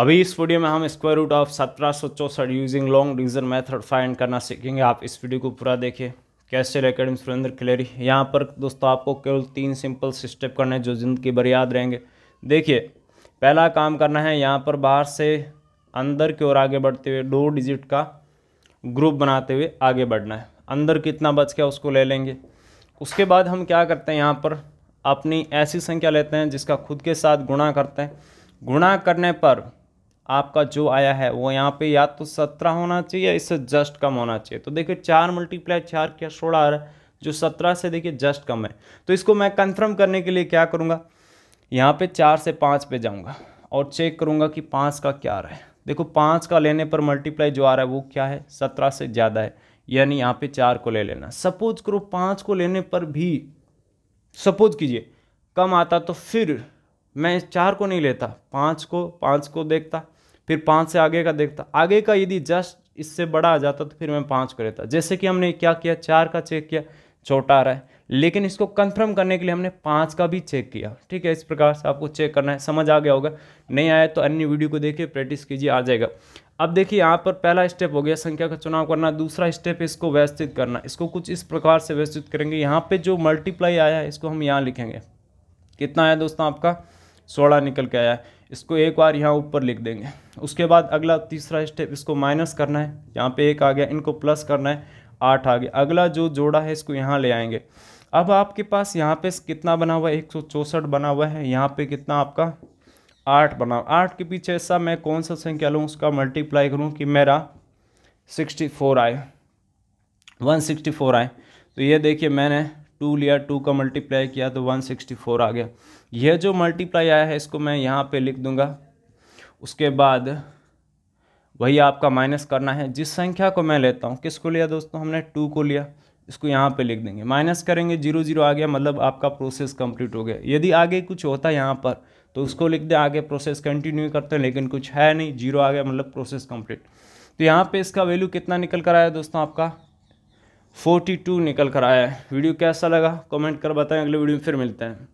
अभी इस वीडियो में हम स्क्वायर रूट ऑफ सत्रह सौ चौसठ using long division method find करना सीखेंगे आप इस वीडियो को पूरा देखिए कैसे अकेडमी सुरेंद्र खिलेरी यहाँ पर दोस्तों आपको केवल तीन सिंपल स्टेप करने हैं जो जिंदगी भर याद रहेंगे देखिए पहला काम करना है यहाँ पर बाहर से अंदर की ओर आगे बढ़ते हुए दो डिजिट का ग्रुप बनाते हुए आगे बढ़ना है अंदर कितना बच गया उसको ले लेंगे उसके बाद हम क्या करते हैं यहाँ पर अपनी ऐसी संख्या लेते हैं जिसका खुद के साथ गुणा करते हैं गुणा करने पर आपका जो आया है वो यहाँ पे या तो सत्रह होना चाहिए या इससे जस्ट कम होना चाहिए तो देखिए चार मल्टीप्लाई चार क्या सोलह आ रहा है जो सत्रह से देखिए जस्ट कम है तो इसको मैं कंफर्म करने के लिए क्या करूँगा यहाँ पे चार से पाँच पे जाऊँगा और चेक करूँगा कि पाँच का क्या आ रहा है देखो पाँच का लेने पर मल्टीप्लाई जो आ रहा है वो क्या है सत्रह से ज़्यादा है यानी यहाँ पर चार को ले लेना सपोज करो पाँच को लेने पर भी सपोज कीजिए कम आता तो फिर मैं चार को नहीं लेता पाँच को पाँच को देखता फिर पाँच से आगे का देखता आगे का यदि जस्ट इससे बड़ा आ जाता तो फिर मैं पाँच को लेता जैसे कि हमने क्या किया चार का चेक किया छोटा आ रहा है लेकिन इसको कंफर्म करने के लिए हमने पाँच का भी चेक किया ठीक है इस प्रकार से आपको चेक करना है समझ आ गया होगा नहीं आया तो अन्य वीडियो को देखिए प्रैक्टिस कीजिए आ जाएगा अब देखिए यहाँ पर पहला स्टेप हो गया संख्या का चुनाव करना दूसरा स्टेप इसको व्यवस्थित करना इसको कुछ इस प्रकार से व्यवस्थित करेंगे यहाँ पर जो मल्टीप्लाई आया है इसको हम यहाँ लिखेंगे कितना आया दोस्तों आपका सोलह निकल के आया है इसको एक बार यहाँ ऊपर लिख देंगे उसके बाद अगला तीसरा स्टेप इसको माइनस करना है यहाँ पे एक आ गया इनको प्लस करना है आठ आ गया अगला जो जोड़ा है इसको यहाँ ले आएंगे अब आपके पास यहाँ पे कितना बना हुआ है एक बना हुआ है यहाँ पे कितना आपका आठ बना आठ के पीछे ऐसा मैं कौन सा संख्या लूँ उसका मल्टीप्लाई करूँ कि मेरा सिक्सटी फोर आए वन सिक्सटी फोर आए तो ये देखिए मैंने टू लिया टू का मल्टीप्लाई किया तो वन सिक्सटी फोर आ गया यह जो मल्टीप्लाई आया है इसको मैं यहाँ पे लिख दूँगा उसके बाद वही आपका माइनस करना है जिस संख्या को मैं लेता हूँ किसको लिया दोस्तों हमने टू को लिया इसको यहाँ पे लिख देंगे माइनस करेंगे जीरो जीरो आ गया मतलब आपका प्रोसेस कंप्लीट हो गया यदि आगे कुछ होता है यहाँ पर तो उसको लिख दें आगे प्रोसेस कंटिन्यू करते हैं लेकिन कुछ है नहीं जीरो आ गया मतलब प्रोसेस कंप्लीट तो यहाँ पे इसका वैल्यू कितना निकल कर आया दोस्तों आपका फोर्टी टू निकल कर आया है वीडियो कैसा लगा कमेंट कर बताएं अगले वीडियो में फिर मिलते हैं